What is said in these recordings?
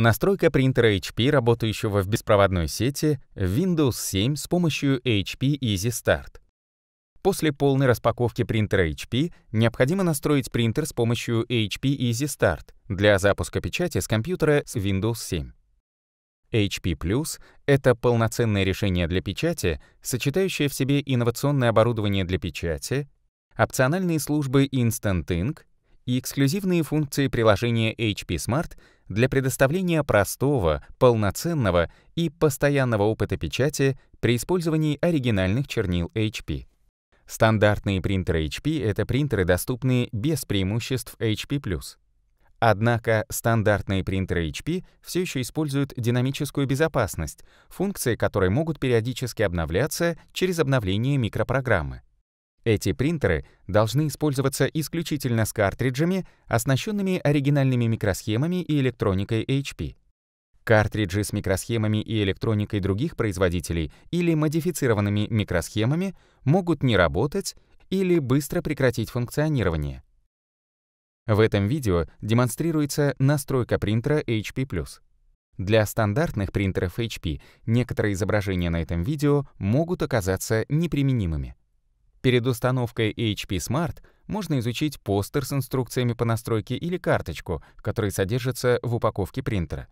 Настройка принтера HP, работающего в беспроводной сети, Windows 7 с помощью HP Easy Start. После полной распаковки принтера HP необходимо настроить принтер с помощью HP Easy Start для запуска печати с компьютера с Windows 7. HP+, Plus это полноценное решение для печати, сочетающее в себе инновационное оборудование для печати, опциональные службы Instant Ink и эксклюзивные функции приложения HP Smart — для предоставления простого, полноценного и постоянного опыта печати при использовании оригинальных чернил HP. Стандартные принтеры HP — это принтеры, доступные без преимуществ HP+. Однако стандартные принтеры HP все еще используют динамическую безопасность, функции которой могут периодически обновляться через обновление микропрограммы. Эти принтеры должны использоваться исключительно с картриджами, оснащенными оригинальными микросхемами и электроникой HP. Картриджи с микросхемами и электроникой других производителей или модифицированными микросхемами могут не работать или быстро прекратить функционирование. В этом видео демонстрируется настройка принтера HP+. Для стандартных принтеров HP некоторые изображения на этом видео могут оказаться неприменимыми. Перед установкой HP Smart можно изучить постер с инструкциями по настройке или карточку, которые содержатся в упаковке принтера.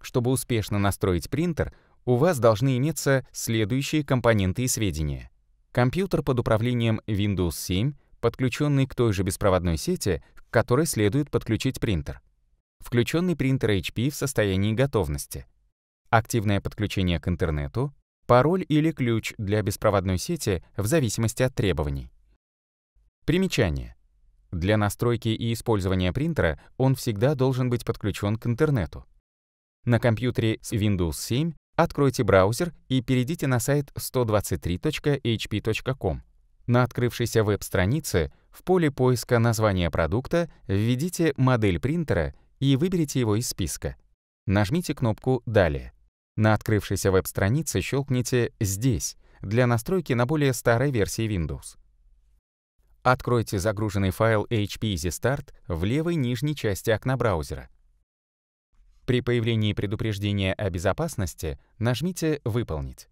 Чтобы успешно настроить принтер, у вас должны иметься следующие компоненты и сведения. Компьютер под управлением Windows 7, подключенный к той же беспроводной сети, к которой следует подключить принтер. Включенный принтер HP в состоянии готовности. Активное подключение к интернету, пароль или ключ для беспроводной сети в зависимости от требований. Примечание. Для настройки и использования принтера он всегда должен быть подключен к интернету. На компьютере с Windows 7 откройте браузер и перейдите на сайт 123.hp.com. На открывшейся веб-странице в поле поиска названия продукта введите модель принтера и выберите его из списка. Нажмите кнопку «Далее». На открывшейся веб-странице щелкните «Здесь» для настройки на более старой версии Windows. Откройте загруженный файл HP Easy Start в левой нижней части окна браузера. При появлении предупреждения о безопасности нажмите «Выполнить».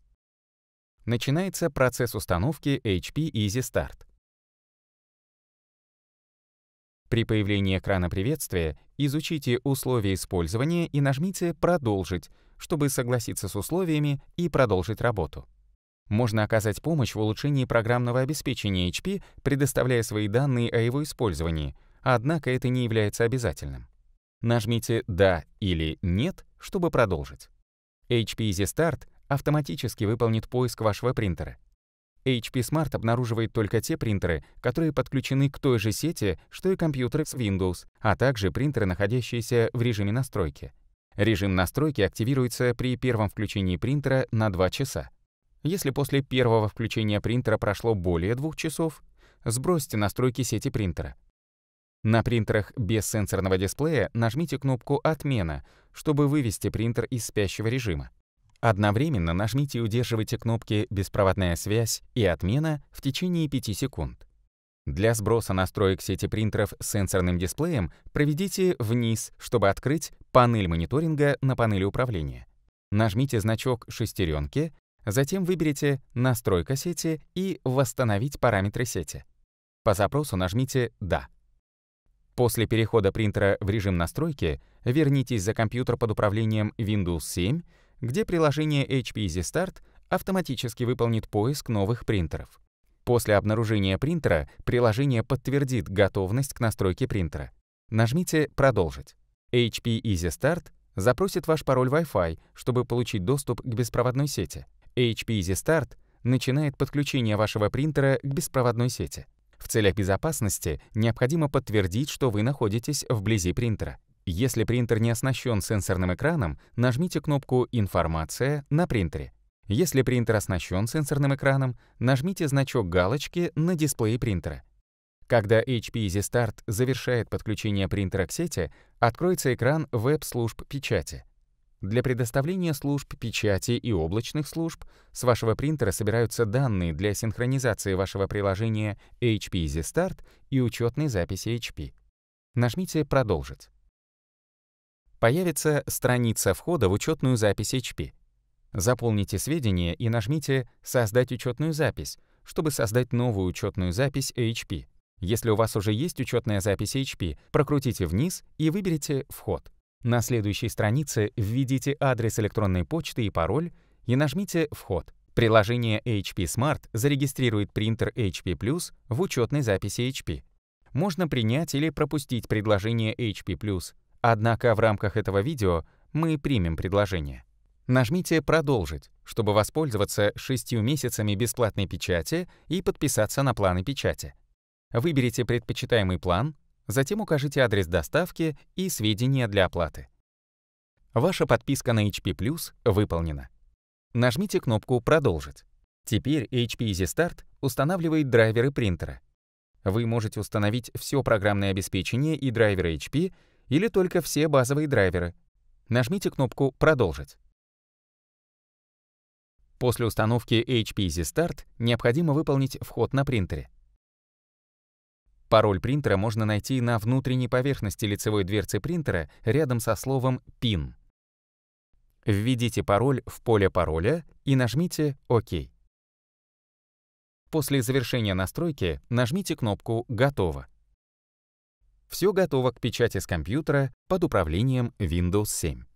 Начинается процесс установки HP Easy Start. При появлении экрана приветствия изучите условия использования и нажмите «Продолжить», чтобы согласиться с условиями и продолжить работу. Можно оказать помощь в улучшении программного обеспечения HP, предоставляя свои данные о его использовании, однако это не является обязательным. Нажмите «Да» или «Нет», чтобы продолжить. HP Easy Start автоматически выполнит поиск вашего принтера. HP Smart обнаруживает только те принтеры, которые подключены к той же сети, что и компьютеры с Windows, а также принтеры, находящиеся в режиме настройки. Режим настройки активируется при первом включении принтера на 2 часа. Если после первого включения принтера прошло более 2 часов, сбросьте настройки сети принтера. На принтерах без сенсорного дисплея нажмите кнопку «Отмена», чтобы вывести принтер из спящего режима. Одновременно нажмите и удерживайте кнопки «Беспроводная связь» и «Отмена» в течение 5 секунд. Для сброса настроек сети принтеров с сенсорным дисплеем проведите вниз, чтобы открыть панель мониторинга на панели управления. Нажмите значок «Шестеренки», затем выберите «Настройка сети» и «Восстановить параметры сети». По запросу нажмите «Да». После перехода принтера в режим настройки вернитесь за компьютер под управлением Windows 7 где приложение HP Easy Start автоматически выполнит поиск новых принтеров. После обнаружения принтера приложение подтвердит готовность к настройке принтера. Нажмите «Продолжить». HP Easy Start запросит ваш пароль Wi-Fi, чтобы получить доступ к беспроводной сети. HP Easy Start начинает подключение вашего принтера к беспроводной сети. В целях безопасности необходимо подтвердить, что вы находитесь вблизи принтера. Если принтер не оснащен сенсорным экраном, нажмите кнопку «Информация» на принтере. Если принтер оснащен сенсорным экраном, нажмите значок галочки на дисплее принтера. Когда HP Easy Start завершает подключение принтера к сети, откроется экран веб-служб печати. Для предоставления служб печати и облачных служб с вашего принтера собираются данные для синхронизации вашего приложения HP Easy Start и учетной записи HP. Нажмите «Продолжить» появится страница входа в учетную запись HP. Заполните сведения и нажмите «Создать учетную запись», чтобы создать новую учетную запись HP. Если у вас уже есть учетная запись HP, прокрутите вниз и выберите «Вход». На следующей странице введите адрес электронной почты и пароль и нажмите «Вход». Приложение HP Smart зарегистрирует принтер HP Plus в учетной записи HP. Можно принять или пропустить предложение HP Plus Однако в рамках этого видео мы примем предложение. Нажмите «Продолжить», чтобы воспользоваться шестью месяцами бесплатной печати и подписаться на планы печати. Выберите предпочитаемый план, затем укажите адрес доставки и сведения для оплаты. Ваша подписка на HP Plus выполнена. Нажмите кнопку «Продолжить». Теперь HP Easy Start устанавливает драйверы принтера. Вы можете установить все программное обеспечение и драйверы HP или только все базовые драйверы. Нажмите кнопку «Продолжить». После установки HPZ Start необходимо выполнить вход на принтере. Пароль принтера можно найти на внутренней поверхности лицевой дверцы принтера рядом со словом «PIN». Введите пароль в поле пароля и нажмите «Ок». После завершения настройки нажмите кнопку «Готово». Все готово к печати с компьютера под управлением Windows 7.